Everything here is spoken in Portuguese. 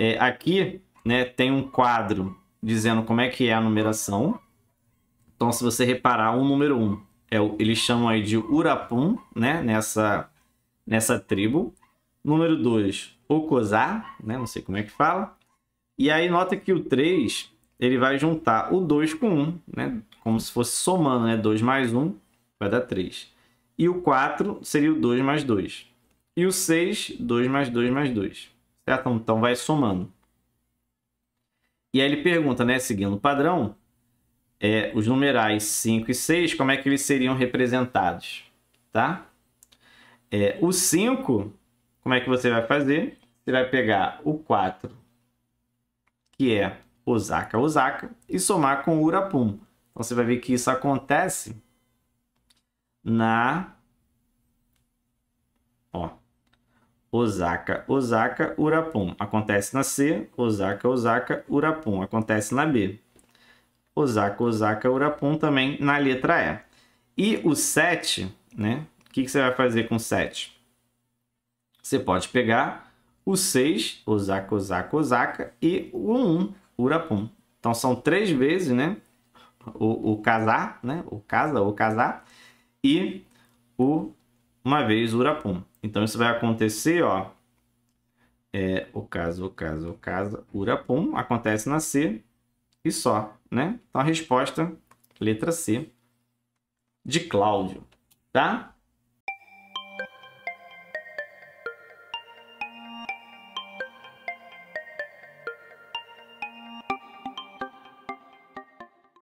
É, aqui né, tem um quadro dizendo como é que é a numeração. Então, se você reparar, o número 1, um é eles chamam aí de Urapum, né, nessa, nessa tribo. Número 2, Okozá, né, não sei como é que fala. E aí, nota que o 3, ele vai juntar o 2 com 1, um, né, como se fosse somando, né, 2 mais 1 um, vai dar 3. E o 4 seria o 2 mais 2. E o 6, 2 mais 2 mais 2. Certo? Então vai somando. E aí ele pergunta, né, seguindo o padrão, é, os numerais 5 e 6, como é que eles seriam representados, tá? É, o 5, como é que você vai fazer? Você vai pegar o 4, que é Osaka, Osaka, e somar com Urapum. Então você vai ver que isso acontece na Osaka, Osaka, Urapum. Acontece na C, Osaka, Osaka, Urapum. Acontece na B. Osaka, Osaka, Urapum também na letra E. E o 7, né? O que, que você vai fazer com o 7? Você pode pegar o 6, Osaka, Osaka, Osaka, e o 1, Urapum. Então são três vezes, né? O, o casar, né? O casa, o casar. E o uma vez Urapum. Então isso vai acontecer, ó. É, o caso, o caso, o caso, Urapum acontece na C e só, né? Então a resposta, letra C, de Cláudio, tá?